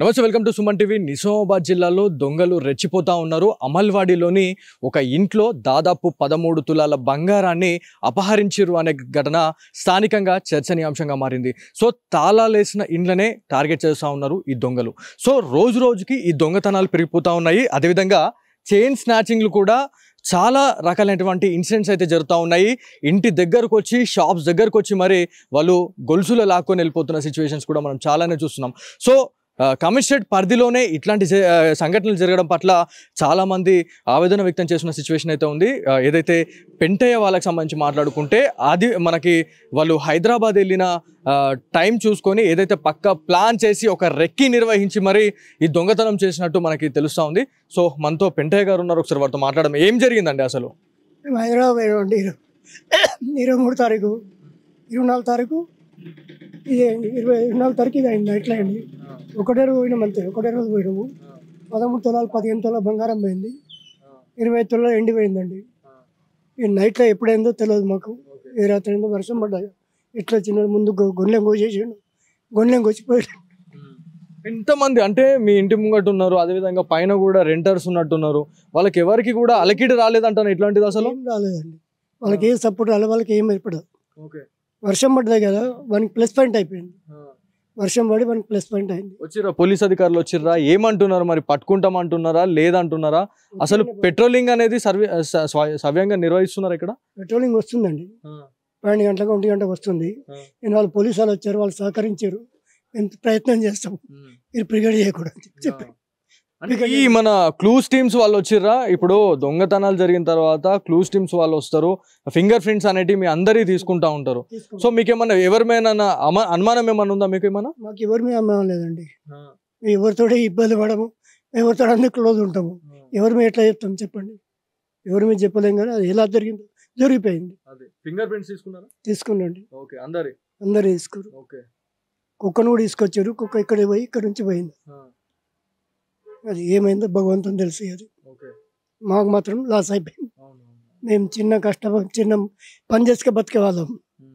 నమస్తే welcome to Suman TV Nizamabad జిల్లాలో దొంగలు రెచ్చిపోతా ఉన్నారు అమల్వాడిలోని ఒక ఇంట్లో దాదాపు పదమూడు తులాల బంగారాన్ని అపహరించారు అనే ఘటన స్థానికంగా చర్చనీయాంశంగా మారింది సో తాళాలేసిన ఇండ్లనే టార్గెట్ చేస్తూ ఉన్నారు ఈ దొంగలు సో రోజు రోజుకి ఈ దొంగతనాలు పెరిగిపోతూ ఉన్నాయి అదేవిధంగా చైన్ స్నాచింగ్లు కూడా చాలా రకాలైనటువంటి ఇన్సిడెంట్స్ అయితే జరుగుతూ ఉన్నాయి ఇంటి దగ్గరకు వచ్చి షాప్స్ దగ్గరకు వచ్చి మరి వాళ్ళు గొలుసులు లాక్కొని వెళ్ళిపోతున్న సిచ్యువేషన్స్ కూడా మనం చాలానే చూస్తున్నాం సో కమిషనరేట్ పరిధిలోనే ఇట్లాంటి సంఘటనలు జరగడం పట్ల చాలామంది ఆవేదన వ్యక్తం చేసిన సిచ్యువేషన్ అయితే ఉంది ఏదైతే పెంటయ్య వాళ్ళకి సంబంధించి మాట్లాడుకుంటే అది మనకి వాళ్ళు హైదరాబాద్ వెళ్ళిన టైం చూసుకొని ఏదైతే పక్క ప్లాన్ చేసి ఒక రెక్కి నిర్వహించి మరి ఈ దొంగతనం చేసినట్టు మనకి తెలుస్తూ ఉంది సో మనతో పెంటయ్య గారు ఉన్నారు ఒకసారి వారితో మాట్లాడడం ఏం జరిగిందండి అసలు హైదరాబాద్ ఇరవై మూడు తారీఖు ఇరవై నాలుగు తారీఖు ఇదే ఇరవై ఇరవై నాలుగు తారీఖు ఇది అయింది ఎట్లా అండి ఒకటే రోజు పోయినాం అంతే ఒకటే రోజు పోయినాము పదమూడు తొలాలు పదిహేను తొలాలు బంగారం పోయింది ఇరవై తొలాలు ఎండిపోయిందండి ఈ నైట్లో ఎప్పుడైందో తెలియదు మాకు ఏ రాత్రి వర్షం పడ్డా ఇట్లా చిన్న ముందు గొన్నెం కోసేసాడు గొన్నెం కోసిపోయాడు ఎంతమంది అంటే మీ ఇంటి ముంగట ఉన్నారు అదేవిధంగా పైన కూడా రెంటర్స్ ఉన్నట్టున్నారు వాళ్ళకి ఎవరికి కూడా అలకిడి రాలేదంటాను ఇట్లాంటిది అసలు రాలేదండి వాళ్ళకి ఏం సపోర్ట్ రాలేదు వాళ్ళకి ఏం ఏర్పడదు వర్షం పడ్డది కదా వానికి ప్లస్ పాయింట్ అయిపోయింది వర్షం పడి మనకి ప్లస్ పాయింట్ అయింది వచ్చిరా పోలీస్ అధికారులు వచ్చిర్రా ఏమంటున్నారు మరి పట్టుకుంటాం అంటున్నారా లేదంటున్నారా అసలు పెట్రోలింగ్ అనేది సర్వే సవ్యంగా నిర్వహిస్తున్నారు ఇక్కడ పెట్రోలింగ్ వస్తుందండి పన్నెండు గంటలకు ఒంటి గంటకు వస్తుంది నేను వాళ్ళు పోలీసు వాళ్ళు వచ్చారు వాళ్ళు సహకరించారు ఎంత ప్రయత్నం చేస్తాం మీరు ప్రిగేడ్ చేయకూడదు చెప్పారు అంటే ఈ మన క్లూస్ టీమ్స్ వాళ్ళు వచ్చిర్రా ఇప్పుడు దొంగతనాలు జరిగిన తర్వాత క్లూస్ టీమ్స్ వాళ్ళు వస్తారు ఫింగర్ ప్రింట్స్ అనేటివి మీ అందరి తీసుకుంటా ఉంటారు సో మీకు ఏమన్నా ఎవరిమైనా అనుమానం ఏమన్నా ఉందా మీకు ఏమన్నా మాకు ఎవరి అనుమానం లేదండి ఎవరితో ఇబ్బంది పడము ఎవరితో అందరూ క్లోజ్ ఉంటాము ఎవరి మీద ఎట్లా చెప్తాం చెప్పండి ఎవరి మీద చెప్పలేం కానీ అది ఎలా జరిగిందో జరిగిపోయింది ఫింగర్ ప్రింట్స్ తీసుకున్నారా తీసుకున్నాండి ఓకే అందరి అందరు తీసుకున్నారు ఓకే కుక్కను కూడా తీసుకొచ్చారు కుక్క ఇక్కడ పోయి ఇక్కడ నుంచి పోయింది అది ఏమైందో భగవంతుని తెలుసు అది మాకు మాత్రం లాస్ అయిపోయింది మేము చిన్న కష్టం చిన్న పని చేసుక బతికే వాళ్ళం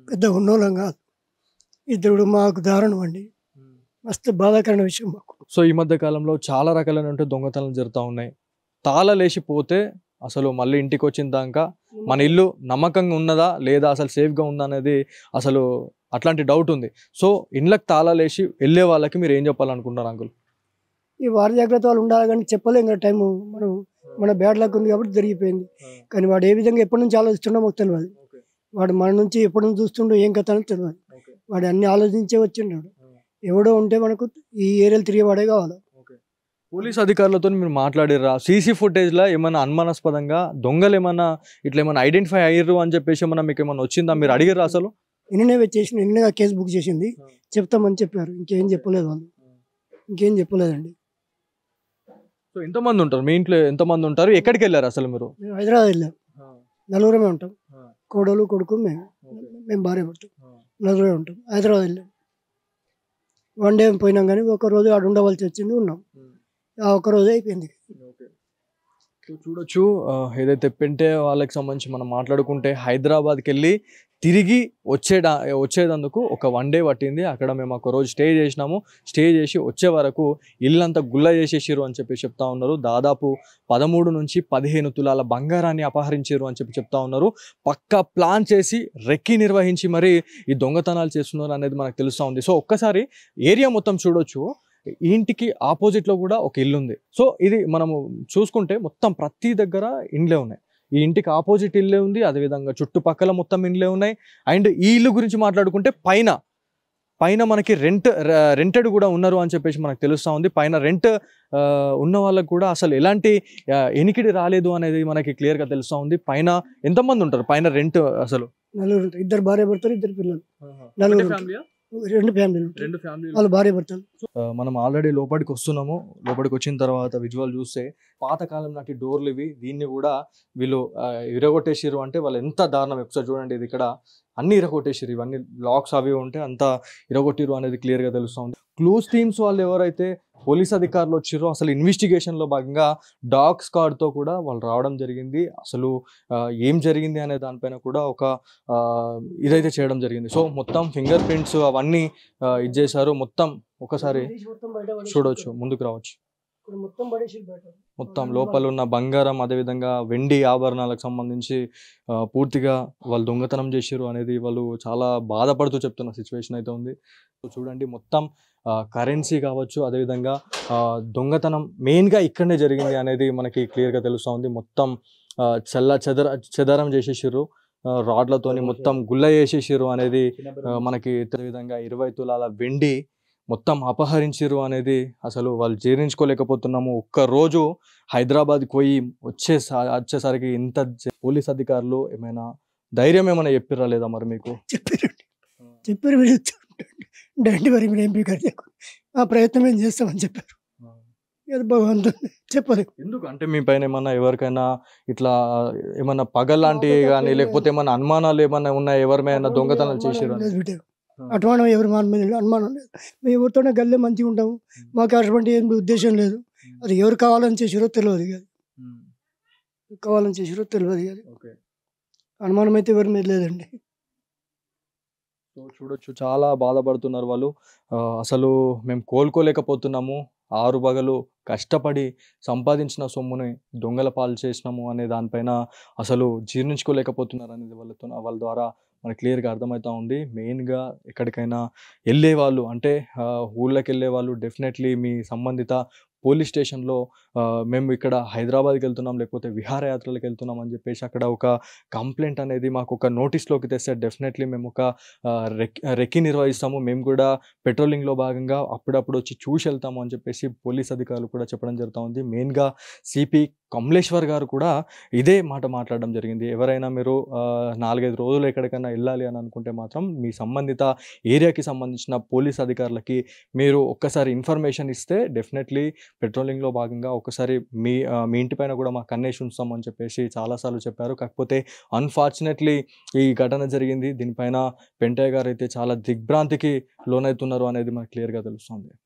పెద్ద ఉన్నోళ్ళం కాదు ఇద్దరు మాకు దారుణం అండి మస్తు బాధాకరణ విషయం మాకు సో ఈ మధ్య కాలంలో చాలా రకాలైనటువంటి దొంగతనాలు జరుగుతూ ఉన్నాయి తాళ లేచిపోతే అసలు మళ్ళీ ఇంటికి వచ్చిన దాకా మన ఇల్లు నమ్మకంగా ఉన్నదా లేదా అసలు సేఫ్గా ఉందా అనేది అసలు అట్లాంటి డౌట్ ఉంది సో ఇండ్లకు లేచి వెళ్ళే వాళ్ళకి మీరు ఏం చెప్పాలనుకుంటున్నారు అంకుల్ ఈ వారి జాగ్రత్త వాళ్ళు ఉండాలి కానీ చెప్పలేం కదా టైము మనం మన బ్యాడ్ లక్ ఉంది కాబట్టి జరిగిపోయింది కానీ వాడు ఏ విధంగా ఎప్పటి నుంచి ఆలోచిస్తుండో మాకు తెలియదు వాడు మన నుంచి ఎప్పటి నుంచి చూస్తుండో ఏం కథ అని తెలియదు వాడు అన్ని ఆలోచించే వచ్చిండాడు ఎవడో ఉంటే మనకు ఈ ఏరియాలు తిరిగేవాడే కావాలి పోలీస్ అధికారులతో మీరు మాట్లాడారా సీసీ ఫుటేజ్లో ఏమైనా అనుమానాస్పదంగా దొంగలు ఏమైనా ఇట్లా ఏమైనా ఐడెంటిఫై అయ్యారు అని చెప్పేసి ఏమైనా మీకు ఏమైనా వచ్చిందా మీరు అడిగారు అసలు నిన్ననే చేసిన నిన్ననే కేసు బుక్ చేసింది చెప్తామని చెప్పారు ఇంకేం చెప్పలేదు వాళ్ళు ఇంకేం చెప్పలేదండి సో ఎంతమంది ఉంటారు మీ ఇంట్లో ఎంతమంది ఉంటారు ఎక్కడికి వెళ్ళారు అసలు మీరు హైదరాబాద్ వెళ్ళాం నలుగురమే ఉంటాం కోడలు కొడుకు మేము మేము భార్య పట్టాం నలుగురే ఉంటాం హైదరాబాద్ వెళ్ళాం వన్ డే పోయినాం కానీ ఒక రోజు ఆడు ఉండవలసి వచ్చింది ఉన్నాం ఆ ఒక్కరోజు అయిపోయింది చూడొచ్చు ఏదైతే పెంటే వాళ్ళకి సంబంధించి మనం మాట్లాడుకుంటే హైదరాబాద్కి వెళ్ళి తిరిగి వచ్చేడా వచ్చేదందుకు ఒక వన్ డే పట్టింది అక్కడ మేము ఒక రోజు స్టే చేసినాము స్టే చేసి వచ్చే వరకు ఇల్లంతా గుల్ల చేసేసారు అని చెప్పి చెప్తా ఉన్నారు దాదాపు పదమూడు నుంచి పదిహేను తులాల బంగారాన్ని అపహరించారు అని చెప్పి చెప్తా ఉన్నారు పక్కా ప్లాన్ చేసి రెక్కి నిర్వహించి మరి ఈ దొంగతనాలు చేస్తున్నారు అనేది మనకు తెలుస్తూ ఉంది సో ఒక్కసారి ఏరియా మొత్తం చూడొచ్చు ఇంటికి ఆపోజిట్లో కూడా ఒక ఇల్లు ఉంది సో ఇది మనము చూసుకుంటే మొత్తం ప్రతి దగ్గర ఇండ్లే ఉన్నాయి ఈ ఇంటికి ఆపోజిట్ ఇల్లే ఉంది అదేవిధంగా చుట్టుపక్కల మొత్తం ఇండ్లే ఉన్నాయి అండ్ ఈ ఇల్లు గురించి మాట్లాడుకుంటే పైన పైన మనకి రెంట్ రెంటెడ్ కూడా ఉన్నారు అని చెప్పేసి మనకు తెలుస్తూ ఉంది పైన రెంట్ ఉన్న వాళ్ళకు కూడా అసలు ఎలాంటి ఎనికిడి రాలేదు అనేది మనకి క్లియర్గా తెలుస్తూ ఉంది పైన ఎంతమంది ఉంటారు పైన రెంట్ అసలు నలుగురు ఇద్దరు భార్య పడతారు ఇద్దరు పిల్లలు రెండు ఫ్యామిలీలు రెండు ఫ్యామిలీ వాళ్ళు భార్య భర్తలు మనం ఆల్రెడీ లోపలికి వస్తున్నాము లోపలికి వచ్చిన తర్వాత విజువల్ చూస్తే పాతకాలం నాటి డోర్లు ఇవి దీన్ని కూడా వీళ్ళు ఇరగొట్టేసిరు అంటే వాళ్ళు ఎంత దారుణం ఒకసారి చూడండి ఇది ఇక్కడ అన్ని ఇరగొట్టేసిరు ఇవన్నీ లాక్స్ అవి ఉంటే అంత ఇరగొట్టిరు అనేది క్లియర్గా గా తెలుస్తుంది క్లోజ్ టీమ్స్ వాళ్ళు ఎవరైతే పోలీస్ అధికారులు వచ్చారో అసలు ఇన్వెస్టిగేషన్లో భాగంగా డాగ్ స్కాడ్తో కూడా వాళ్ళు రావడం జరిగింది అసలు ఏం జరిగింది అనే దానిపైన కూడా ఒక ఇదైతే చేయడం జరిగింది సో మొత్తం ఫింగర్ ప్రింట్స్ అవన్నీ ఇది చేశారు మొత్తం ఒకసారి చూడవచ్చు ముందుకు రావచ్చు మొత్తం లోపల ఉన్న బంగారం అదేవిధంగా వెండి ఆభరణాలకు సంబంధించి పూర్తిగా వాళ్ళు దొంగతనం చేశారు అనేది వాళ్ళు చాలా బాధపడుతూ చెప్తున్న సిచ్యువేషన్ అయితే ఉంది చూడండి మొత్తం కరెన్సీ కావచ్చు అదేవిధంగా దొంగతనం మెయిన్గా ఇక్కడనే జరిగింది అనేది మనకి క్లియర్గా తెలుస్తూ ఉంది మొత్తం చల్ల చెదర చెదరం చేసేసారు రాడ్లతోని మొత్తం గుల్ల చేసేసారు అనేది మనకి ఇతర విధంగా ఇరవై తులాల వెండి మొత్తం అపహరించారు అనేది అసలు వాళ్ళు జీర్ణించుకోలేకపోతున్నాము ఒక్కరోజు హైదరాబాద్కి పోయి వచ్చే వచ్చేసరికి ఇంత పోలీస్ అధికారులు ఏమైనా ధైర్యం ఏమైనా చెప్పిరా లేదా మరి మీకు చెప్పారు చెప్పారు మరి మీరు ఎంపీ గారు ఆ ప్రయత్నం ఏం చేస్తామని చెప్పారు చెప్పదు ఎందుకు అంటే మీ పైన ఏమన్నా ఎవరికైనా ఇట్లా ఏమన్నా పగల్లాంటివి కానీ లేకపోతే ఏమైనా అనుమానాలు ఏమైనా ఉన్నాయి ఎవరి దొంగతనాలు చేసారు అటుమానం ఎవరు మన మీద అనుమానం లేదు మేము ఎవరితోనే గల్లే మంచిగా ఉంటాము మాకు అటువంటి ఏం ఉద్దేశం లేదు అది ఎవరు కావాలని చేసిరో తెలియదు కాదు కావాలని చేసిరో తెలియదు కాదు అనుమానం అయితే ఎవరి మీద లేదండి చూడొచ్చు చాలా బాధపడుతున్నారు వాళ్ళు అసలు మేము కోలుకోలేకపోతున్నాము ఆరు బగలు కష్టపడి సంపాదించిన సొమ్ముని దొంగల పాలు చేసినాము అనే దానిపైన అసలు జీర్ణించుకోలేకపోతున్నారు అనేది వాళ్ళతో వాళ్ళ ద్వారా మనకు క్లియర్గా అర్థమవుతూ ఉంది మెయిన్గా ఎక్కడికైనా వెళ్ళే వాళ్ళు అంటే ఊళ్ళకి వాళ్ళు డెఫినెట్లీ మీ సంబంధిత పోలీస్ స్టేషన్లో మేము ఇక్కడ హైదరాబాద్కి వెళ్తున్నాం లేకపోతే విహారయాత్రలకు వెళ్తున్నాం అని చెప్పేసి అక్కడ ఒక కంప్లైంట్ అనేది మాకు ఒక నోటీస్లోకి తెస్తే డెఫినెట్లీ మేము ఒక రెక్కి నిర్వహిస్తాము మేము కూడా పెట్రోలింగ్లో భాగంగా అప్పుడప్పుడు వచ్చి చూసి వెళ్తాము అని చెప్పేసి పోలీస్ అధికారులు కూడా చెప్పడం జరుగుతూ ఉంది మెయిన్గా సిపి కమలేశ్వర్ గారు కూడా ఇదే మాట మాట్లాడడం జరిగింది ఎవరైనా మీరు నాలుగైదు రోజులు ఎక్కడికైనా వెళ్ళాలి అని అనుకుంటే మాత్రం మీ సంబంధిత ఏరియాకి సంబంధించిన పోలీస్ అధికారులకి మీరు ఒక్కసారి ఇన్ఫర్మేషన్ ఇస్తే డెఫినెట్లీ పెట్రోలింగ్లో భాగంగా ఒకసారి మీ మీ ఇంటి పైన కూడా మాకు కన్నేసి ఉంచుతామని చెప్పేసి చాలాసార్లు చెప్పారు కాకపోతే అన్ఫార్చునేట్లీ ఈ ఘటన జరిగింది దీనిపైన పెంటయ్య గారు అయితే చాలా దిగ్భ్రాంతికి లోనవుతున్నారు అనేది మనకు క్లియర్గా తెలుస్తుంది